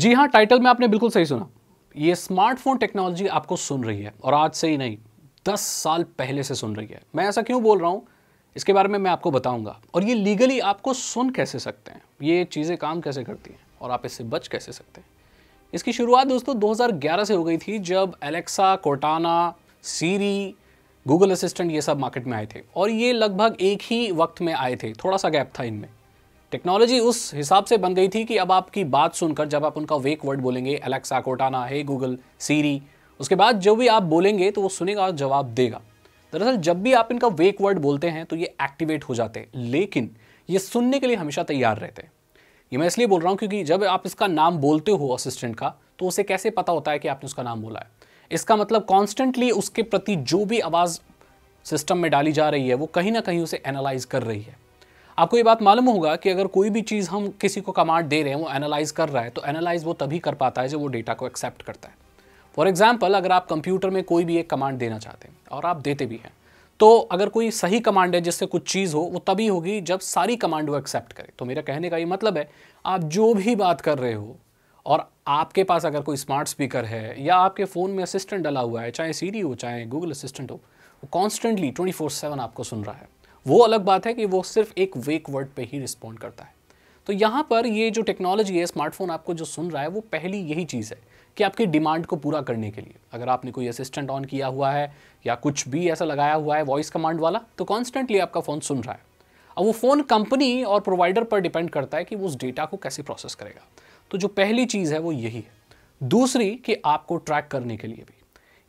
जी हाँ टाइटल में आपने बिल्कुल सही सुना ये स्मार्टफोन टेक्नोलॉजी आपको सुन रही है और आज से ही नहीं दस साल पहले से सुन रही है मैं ऐसा क्यों बोल रहा हूँ इसके बारे में मैं आपको बताऊंगा और ये लीगली आपको सुन कैसे सकते हैं ये चीज़ें काम कैसे करती हैं और आप इससे बच कैसे सकते हैं इसकी शुरुआत दोस्तों 2011 से हो गई थी जब Alexa Cortana Siri Google assistant ये सब मार्केट में आए थे और ये लगभग एक ही वक्त में आए थे थोड़ा सा गैप था इनमें टेक्नोलॉजी उस हिसाब से बन गई थी कि अब आपकी बात सुनकर जब आप उनका वेक वर्ड बोलेंगे एलेक्सा कोटाना है गूगल सीरी उसके बाद जो भी आप बोलेंगे तो वो सुनेगा और जवाब देगा दरअसल जब भी आप इनका वेक वर्ड बोलते हैं तो ये एक्टिवेट हो जाते हैं लेकिन ये सुनने के लिए हमेशा तैयार रहते हैं ये मैं इसलिए बोल रहा हूँ क्योंकि जब आप इसका नाम बोलते हो असिस्टेंट का तो उसे कैसे पता होता है कि आपने उसका नाम बोला है इसका मतलब कॉन्स्टेंटली उसके प्रति जो भी आवाज़ सिस्टम में डाली जा रही है वो कहीं ना कहीं उसे एनालाइज कर रही है आपको ये बात मालूम होगा कि अगर कोई भी चीज़ हम किसी को कमांड दे रहे हैं वो एनालाइज कर रहा है तो एनालाइज वो तभी कर पाता है जब वो डेटा को एक्सेप्ट करता है फॉर एग्जाम्पल अगर आप कंप्यूटर में कोई भी एक कमांड देना चाहते हैं और आप देते भी हैं तो अगर कोई सही कमांड है जिससे कुछ चीज़ हो वो तभी होगी जब सारी कमांड वो एक्सेप्ट करे तो मेरा कहने का ये मतलब है आप जो भी बात कर रहे हो और आपके पास अगर कोई स्मार्ट स्पीकर है या आपके फ़ोन में असिस्टेंट डला हुआ है चाहे सीरी हो चाहे गूगल असिस्टेंट हो वो कॉन्स्टेंटली ट्वेंटी फोर सेवन आपको सुन रहा है वो अलग बात है कि वो सिर्फ एक वेक वर्ड पे ही रिस्पॉन्ड करता है तो यहाँ पर ये जो टेक्नोलॉजी है स्मार्टफोन आपको जो सुन रहा है वो पहली यही चीज़ है कि आपकी डिमांड को पूरा करने के लिए अगर आपने कोई असिस्टेंट ऑन किया हुआ है या कुछ भी ऐसा लगाया हुआ है वॉइस कमांड वाला तो कॉन्स्टेंटली आपका फ़ोन सुन रहा है अब वो फ़ोन कंपनी और प्रोवाइडर पर डिपेंड करता है कि वो उस डेटा को कैसे प्रोसेस करेगा तो जो पहली चीज़ है वो यही है दूसरी कि आपको ट्रैक करने के लिए भी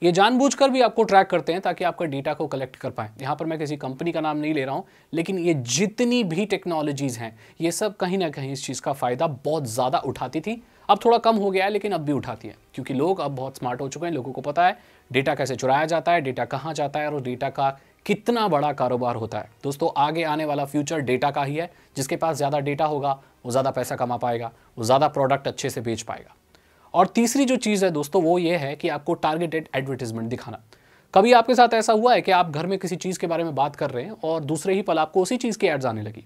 ये जानबूझकर भी आपको ट्रैक करते हैं ताकि आपका डेटा को कलेक्ट कर पाएं यहाँ पर मैं किसी कंपनी का नाम नहीं ले रहा हूँ लेकिन ये जितनी भी टेक्नोलॉजीज़ हैं ये सब कहीं ना कहीं इस चीज़ का फ़ायदा बहुत ज़्यादा उठाती थी अब थोड़ा कम हो गया है लेकिन अब भी उठाती है क्योंकि लोग अब बहुत स्मार्ट हो चुके हैं लोगों को पता है डेटा कैसे चुराया जाता है डेटा कहाँ जाता है और डेटा का कितना बड़ा कारोबार होता है दोस्तों आगे आने वाला फ्यूचर डेटा का ही है जिसके पास ज़्यादा डेटा होगा वो ज़्यादा पैसा कमा पाएगा वो ज़्यादा प्रोडक्ट अच्छे से बेच पाएगा और तीसरी जो चीज़ है दोस्तों वो ये है कि आपको टारगेटेड एडवर्टीजमेंट दिखाना कभी आपके साथ ऐसा हुआ है कि आप घर में किसी चीज़ के बारे में बात कर रहे हैं और दूसरे ही पल आपको उसी चीज़ की एड्स आने लगी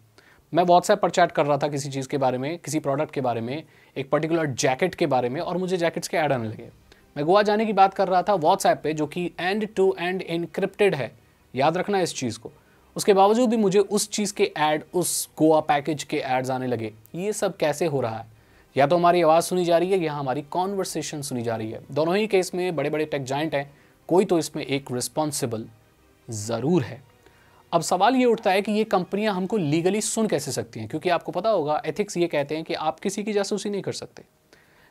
मैं व्हाट्सएप पर चैट कर रहा था किसी चीज़ के बारे में किसी प्रोडक्ट के बारे में एक पर्टिकुलर जैकेट के बारे में और मुझे जैकेट्स के ऐड आने लगे मैं गोवा जाने की बात कर रहा था व्हाट्सएप पे जो कि एंड टू एंड इनक्रिप्टेड है याद रखना इस चीज़ को उसके बावजूद भी मुझे उस चीज़ के ऐड उस गोवा पैकेज के ऐड्स आने लगे ये सब कैसे हो रहा है या तो हमारी आवाज़ सुनी जा रही है या हमारी कॉन्वर्सेशन सुनी जा रही है दोनों ही केस में बड़े बड़े टेक जाइंट हैं कोई तो इसमें एक रिस्पॉन्सिबल ज़रूर है अब सवाल ये उठता है कि ये कंपनियां हमको लीगली सुन कैसे सकती हैं क्योंकि आपको पता होगा एथिक्स ये कहते हैं कि आप किसी की जासूसी नहीं कर सकते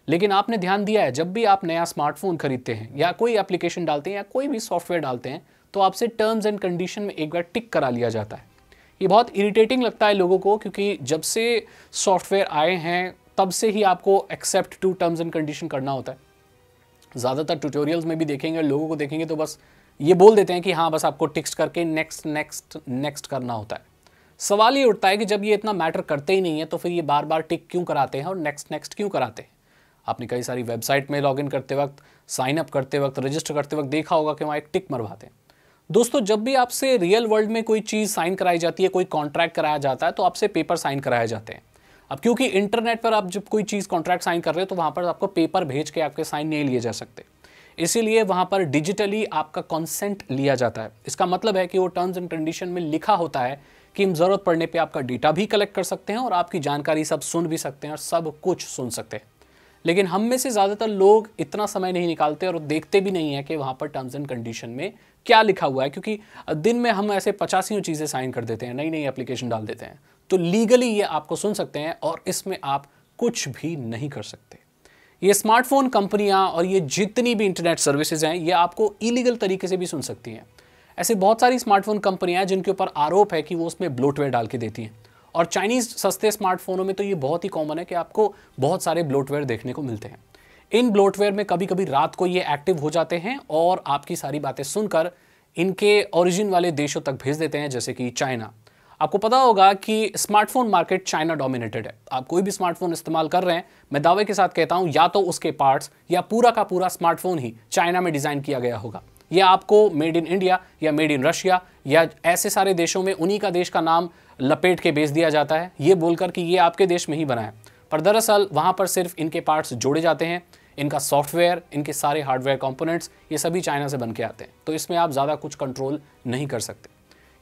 लेकिन आपने ध्यान दिया है जब भी आप नया स्मार्टफोन खरीदते हैं या कोई एप्लीकेशन डालते हैं या कोई भी सॉफ्टवेयर डालते हैं तो आपसे टर्म्स एंड कंडीशन में एक बार टिक करा लिया जाता है ये बहुत इरिटेटिंग लगता है लोगों को क्योंकि जब से सॉफ्टवेयर आए हैं तब से ही आपको accept to terms and condition करना होता है ज़्यादातर ट्यूटोरियल्स में भी देखेंगे लोगों को देखेंगे तो बस ये बोल देते हैं कि हाँ बस आपको टिक्स करके नेक्स्ट नेक्स्ट नेक्स्ट करना होता है सवाल ये उठता है कि जब ये इतना मैटर करते ही नहीं है तो फिर ये बार बार टिक क्यों कराते हैं और नेक्स्ट नेक्स्ट क्यों कराते हैं आपने कई सारी वेबसाइट में लॉगिन करते वक्त साइन अप करते वक्त रजिस्टर करते वक्त देखा होगा कि वहाँ एक टिक मरवाते हैं दोस्तों जब भी आपसे रियल वर्ल्ड में कोई चीज़ साइन कराई जाती है कोई कॉन्ट्रैक्ट कराया जाता है तो आपसे पेपर साइन कराए जाते हैं अब क्योंकि इंटरनेट पर आप जब कोई चीज़ कॉन्ट्रैक्ट साइन कर रहे हो तो वहाँ पर आपको पेपर भेज के आपके साइन नहीं लिए जा सकते इसीलिए वहाँ पर डिजिटली आपका कॉन्सेंट लिया जाता है इसका मतलब है कि वो टर्म्स एंड कंडीशन में लिखा होता है कि ज़रूरत पड़ने पर आपका डेटा भी कलेक्ट कर सकते हैं और आपकी जानकारी सब सुन भी सकते हैं और सब कुछ सुन सकते हैं लेकिन हम में से ज़्यादातर लोग इतना समय नहीं निकालते और देखते भी नहीं है कि वहाँ पर टर्म्स एंड कंडीशन में क्या लिखा हुआ है क्योंकि दिन में हम ऐसे पचासियों चीज़ें साइन कर देते हैं नई नई एप्लीकेशन डाल देते हैं तो लीगली ये आपको सुन सकते हैं और इसमें आप कुछ भी नहीं कर सकते ये स्मार्टफोन कंपनियां और ये जितनी भी इंटरनेट सर्विसेज हैं ये आपको इलीगल तरीके से भी सुन सकती हैं ऐसे बहुत सारी स्मार्टफोन कंपनियां हैं जिनके ऊपर आरोप है कि वो उसमें ब्लोटवेयर डाल के देती हैं और चाइनीज़ सस्ते स्मार्टफोनों में तो ये बहुत ही कॉमन है कि आपको बहुत सारे ब्लोटवेयर देखने को मिलते हैं इन ब्लोटवेयर में कभी कभी रात को ये एक्टिव हो जाते हैं और आपकी सारी बातें सुनकर इनके ओरिजिन वाले देशों तक भेज देते हैं जैसे कि चाइना आपको पता होगा कि स्मार्टफोन मार्केट चाइना डोमिनेटेड है आप कोई भी स्मार्टफोन इस्तेमाल कर रहे हैं मैं दावे के साथ कहता हूं या तो उसके पार्ट्स या पूरा का पूरा स्मार्टफोन ही चाइना में डिज़ाइन किया गया होगा ये आपको मेड इन इंडिया या मेड इन रशिया या ऐसे सारे देशों में उन्हीं का देश का नाम लपेट के बेच दिया जाता है ये बोलकर कि ये आपके देश में ही बना है पर दरअसल वहाँ पर सिर्फ इनके पार्ट्स जोड़े जाते हैं इनका सॉफ्टवेयर इनके सारे हार्डवेयर कंपोनेंट्स ये सभी चाइना से बन के आते हैं तो इसमें आप ज़्यादा कुछ कंट्रोल नहीं कर सकते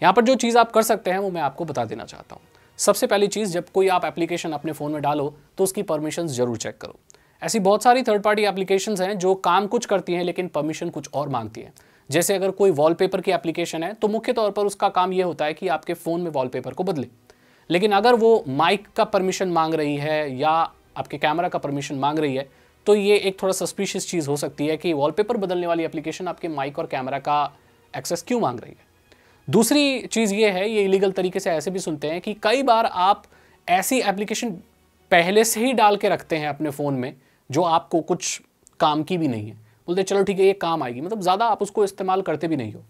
यहाँ पर जो चीज़ आप कर सकते हैं वो मैं आपको बता देना चाहता हूँ सबसे पहली चीज़ जब कोई आप एप्लीकेशन अपने फ़ोन में डालो तो उसकी परमिशन ज़रूर चेक करो ऐसी बहुत सारी थर्ड पार्टी एप्लीकेशन हैं जो काम कुछ करती हैं लेकिन परमिशन कुछ और मांगती हैं जैसे अगर कोई वॉलपेपर की एप्लीकेशन है तो मुख्य तौर पर उसका काम यह होता है कि आपके फ़ोन में वॉलपेपर को बदले लेकिन अगर वो माइक का परमिशन मांग रही है या आपके कैमरा का परमिशन मांग रही है तो ये एक थोड़ा सस्पिशियस चीज़ हो सकती है कि वॉलपेपर बदलने वाली एप्लीकेशन आपके माइक और कैमरा का एक्सेस क्यों मांग रही है दूसरी चीज़ ये है ये इलीगल तरीके से ऐसे भी सुनते हैं कि कई बार आप ऐसी एप्लीकेशन पहले से ही डाल के रखते हैं अपने फ़ोन में जो आपको कुछ काम की भी नहीं है बोलते चलो ठीक है ये काम आएगी मतलब ज़्यादा आप उसको इस्तेमाल करते भी नहीं हो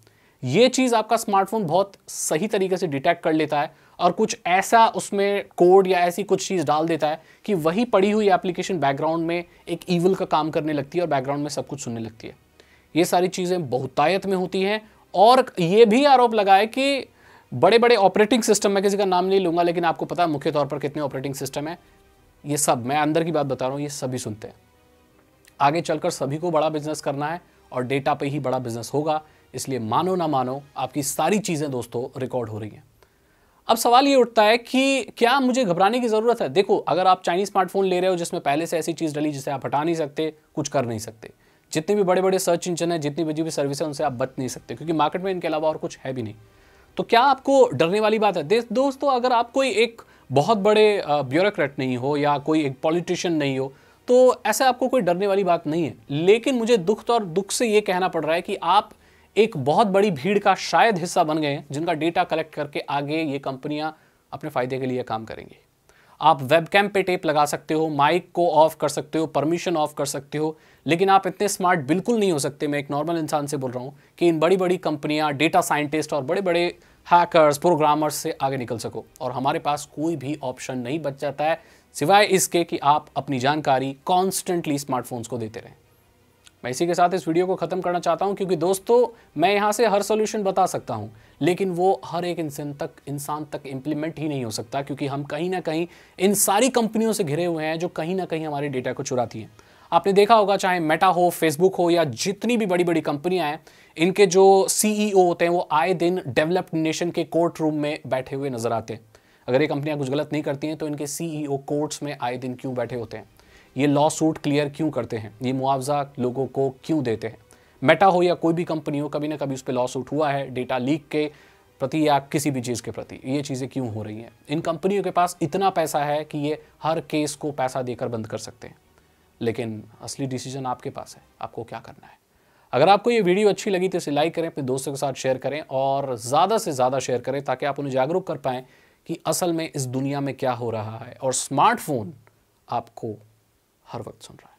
ये चीज़ आपका स्मार्टफोन बहुत सही तरीके से डिटेक्ट कर लेता है और कुछ ऐसा उसमें कोड या ऐसी कुछ चीज़ डाल देता है कि वही पड़ी हुई एप्लीकेशन बैकग्राउंड में एक ईवल का काम करने लगती है और बैकग्राउंड में सब कुछ सुनने लगती है ये सारी चीज़ें बहुतायत में होती हैं और ये भी आरोप लगा है कि बड़े बड़े ऑपरेटिंग सिस्टम मैं किसी का नाम नहीं लूंगा लेकिन आपको पता है मुख्य तौर पर कितने ऑपरेटिंग सिस्टम है ये सब मैं अंदर की बात बता रहा हूँ ये सभी सुनते हैं आगे चलकर सभी को बड़ा बिजनेस करना है और डेटा पे ही बड़ा बिजनेस होगा इसलिए मानो ना मानो आपकी सारी चीज़ें दोस्तों रिकॉर्ड हो रही हैं अब सवाल ये उठता है कि क्या मुझे घबराने की ज़रूरत है देखो अगर आप चाइनीज़ स्मार्टफोन ले रहे हो जिसमें पहले से ऐसी चीज़ डली जिसे आप हटा नहीं सकते कुछ कर नहीं सकते जितने भी बड़े बड़े सर्च इंजन है जितनी बजी भी सर्विस है उनसे आप बच नहीं सकते क्योंकि मार्केट में इनके अलावा और कुछ है भी नहीं तो क्या आपको डरने वाली बात है दोस्तों अगर आप कोई एक बहुत बड़े ब्यूरोक्रेट नहीं हो या कोई एक पॉलिटिशियन नहीं हो तो ऐसा आपको कोई डरने वाली बात नहीं है लेकिन मुझे दुख तो और दुख से ये कहना पड़ रहा है कि आप एक बहुत बड़ी भीड़ का शायद हिस्सा बन गए हैं जिनका डेटा कलेक्ट करके आगे ये कंपनियां अपने फ़ायदे के लिए काम करेंगी आप वेबकैम पे टेप लगा सकते हो माइक को ऑफ कर सकते हो परमिशन ऑफ कर सकते हो लेकिन आप इतने स्मार्ट बिल्कुल नहीं हो सकते मैं एक नॉर्मल इंसान से बोल रहा हूँ कि इन बड़ी बड़ी कंपनियाँ डेटा साइंटिस्ट और बड़े बड़े हैकर्स प्रोग्रामर्स से आगे निकल सको और हमारे पास कोई भी ऑप्शन नहीं बच जाता है सिवाय इसके कि आप अपनी जानकारी कॉन्स्टेंटली स्मार्टफोन्स को देते रहें मैं इसी के साथ इस वीडियो को ख़त्म करना चाहता हूं क्योंकि दोस्तों मैं यहां से हर सॉल्यूशन बता सकता हूं लेकिन वो हर एक इंसान तक इंसान तक इम्प्लीमेंट ही नहीं हो सकता क्योंकि हम कहीं ना कहीं इन सारी कंपनियों से घिरे हुए हैं जो कहीं ना कहीं हमारे डेटा को चुराती हैं आपने देखा होगा चाहे मेटा हो फेसबुक हो या जितनी भी बड़ी बड़ी कंपनियां हैं इनके जो सीईओ e होते हैं वो आए दिन डेवलप्ड नेशन के कोर्ट रूम में बैठे हुए नजर आते हैं अगर ये कंपनियां कुछ गलत नहीं करती हैं तो इनके सीईओ कोर्ट्स e में आए दिन क्यों बैठे होते हैं ये लॉ सूट क्लियर क्यों करते हैं ये मुआवजा लोगों को क्यों देते हैं मेटा हो या कोई भी कंपनी हो कभी ना कभी उस पर लॉ सूट हुआ है डेटा लीक के प्रति या किसी भी चीज़ के प्रति ये चीज़ें क्यों हो रही हैं इन कंपनियों के पास इतना पैसा है कि ये हर केस को पैसा देकर बंद कर सकते हैं लेकिन असली डिसीजन आपके पास है आपको क्या करना है अगर आपको ये वीडियो अच्छी लगी तो इसे लाइक करें अपने दोस्तों के साथ शेयर करें और ज़्यादा से ज़्यादा शेयर करें ताकि आप उन्हें जागरूक कर पाएँ कि असल में इस दुनिया में क्या हो रहा है और स्मार्टफोन आपको हर वक्त सुन रहा है